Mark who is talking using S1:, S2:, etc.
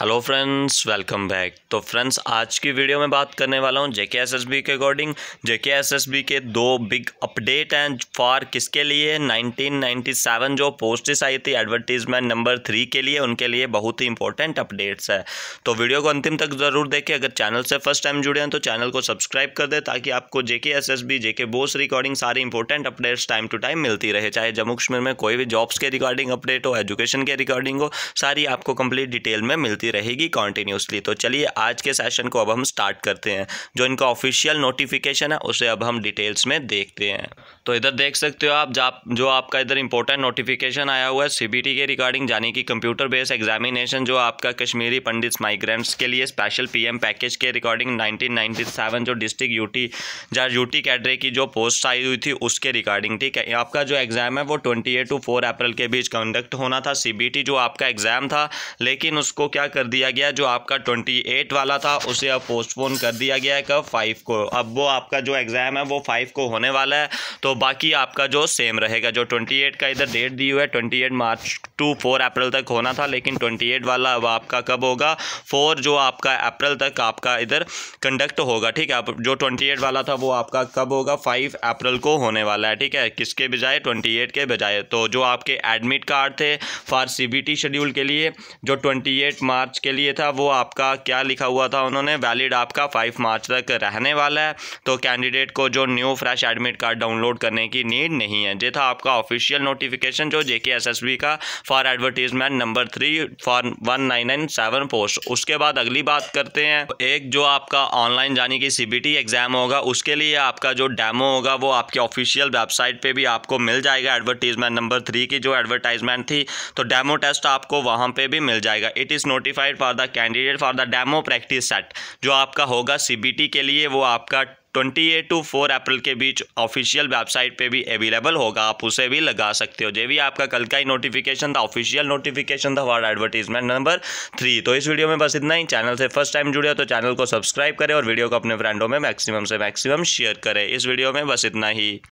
S1: hello friends welcome back तो friends आज की वीडियो में बात करने वाला हूं जेके एसएसबी के अकॉर्डिंग जेके एसएसबी के दो बिग अपडेट हैं फॉर किसके लिए 1997 जो पोस्टिस आई थी एडवर्टीजमेंट नंबर थ्री के लिए उनके लिए बहुत ही इंपॉर्टेंट अपडेट्स है तो वीडियो को अंतिम तक ज़रूर देखें अगर चैनल से फर्स्ट टाइम जुड़े हैं तो चैनल को सब्सक्राइब कर दें ताकि आपको JK S S B J K BOSE regarding सारी important updates time to time मिलती रहे चाहे जम्मू कश्मीर में कोई भी जॉब्स के रिकॉर्डिंग अपडेट हो एजुकेशन के रिकॉर्डिंग हो सारी आपको कंप्लीट डिटेल में मिलती चलती रहेगी कॉन्टीन्यूसली तो चलिए आज के सेशन को अब हम स्टार्ट करते हैं जो इनका ऑफिशियल नोटिफिकेशन है उसे अब हम डिटेल्स में देखते हैं तो इधर देख सकते हो आप जा, जो आपका इधर इंपॉर्टेंट नोटिफिकेशन आया हुआ है सीबीटी के रिगार्डिंग यानी कि कंप्यूटर बेस्ड एग्जामिनेशन जो आपका कश्मीरी पंडित माइग्रेंट्स के लिए स्पेशल पीएम पैकेज के रिगार्डिंग 1997 जो डिस्ट्रिक्ट यूटी या यूटी कैडरे की जो पोस्ट आई हुई थी उसके रिगार्डिंग ठीक है आपका जो एग्ज़ाम है वो twenty eight to four April के बीच कंडक्ट होना था सी जो आपका एग्ज़ाम था लेकिन उसको क्या कर दिया गया जो आपका ट्वेंटी एट वाला था उसे अब पोस्टपोन कर दिया गया है कब फाइव को अब वो आपका जो एग्ज़ाम है वो फाइव को होने वाला है तो तो बाकी आपका जो सेम रहेगा जो ट्वेंटी एट का इधर डेट दी हुई है twenty eight March to four April तक होना था लेकिन ट्वेंटी एट वाला अब आपका कब होगा फोर जो आपका अप्रैल तक आपका इधर कंडक्ट होगा ठीक है अब जो ट्वेंटी एट वाला था वो आपका कब होगा फाइव अप्रैल को होने वाला है ठीक है किसके बजाय ट्वेंटी एट के बजाय तो जो आपके एडमिट कार्ड थे फॉर सी शेड्यूल के लिए जो ट्वेंटी एट मार्च के लिए था वो आपका क्या लिखा हुआ था उन्होंने वैलिड आपका फाइव मार्च तक रहने वाला है तो कैंडिडेट को जो new fresh admit card download करने की नीड नहीं है जे था आपका ऑफिशियल नोटिफिकेशन जो जेके बी का for advertisement number three four one nine nine seven post उसके बाद अगली बात करते हैं एक जो आपका online C B CBT exam होगा उसके लिए आपका जो डेमो होगा वो आपके ऑफिशियल वेबसाइट पर भी आपको मिल जाएगा एडवर्टीजमेंट नंबर थ्री की जो एडवर्टाइजमेंट थी तो डेमो टेस्ट आपको वहाँ पर भी मिल जाएगा it is notified for the candidate for the demo practice set जो आपका होगा सीबीटी के लिए वो आपका twenty eight to four April के बीच ऑफिशियल वेबसाइट पे भी अवेलेबल होगा आप उसे भी लगा सकते हो जो भी आपका कल का ही नोटिफिकेशन था ऑफिशियल नोटिफिकेशन था हमारा एडवर्टीजमेंट नंबर थ्री तो इस वीडियो में बस इतना ही चैनल से फर्स्ट टाइम जुड़े हो तो चैनल को सब्सक्राइब करें और वीडियो को अपने फ्रेंडों में मैक्सिमम से मैक्सिमम शेयर करें इस वीडियो में बस इतना ही